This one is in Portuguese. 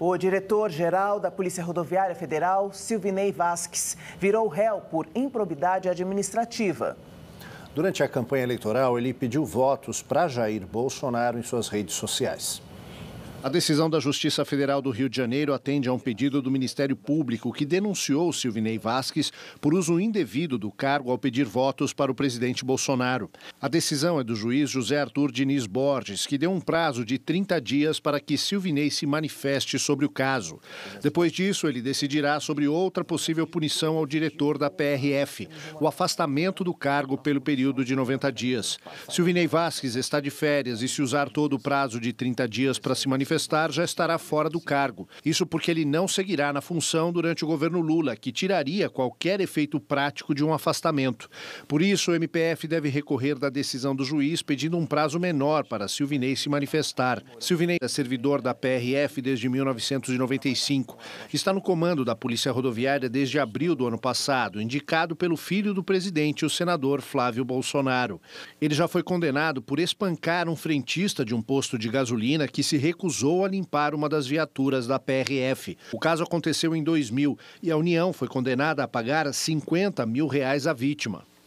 O diretor-geral da Polícia Rodoviária Federal, Silvinei Vasques, virou réu por improbidade administrativa. Durante a campanha eleitoral, ele pediu votos para Jair Bolsonaro em suas redes sociais. A decisão da Justiça Federal do Rio de Janeiro atende a um pedido do Ministério Público que denunciou Silvinei Vasques por uso indevido do cargo ao pedir votos para o presidente Bolsonaro. A decisão é do juiz José Arthur Diniz Borges, que deu um prazo de 30 dias para que Silvinei se manifeste sobre o caso. Depois disso, ele decidirá sobre outra possível punição ao diretor da PRF, o afastamento do cargo pelo período de 90 dias. Silvinei Vasques está de férias e se usar todo o prazo de 30 dias para se manifestar, manifestar, já estará fora do cargo. Isso porque ele não seguirá na função durante o governo Lula, que tiraria qualquer efeito prático de um afastamento. Por isso, o MPF deve recorrer da decisão do juiz, pedindo um prazo menor para Silvinei se manifestar. Silvinei é servidor da PRF desde 1995. Está no comando da Polícia Rodoviária desde abril do ano passado, indicado pelo filho do presidente, o senador Flávio Bolsonaro. Ele já foi condenado por espancar um frentista de um posto de gasolina que se recusou recusou a limpar uma das viaturas da PRF. O caso aconteceu em 2000 e a União foi condenada a pagar 50 mil reais à vítima.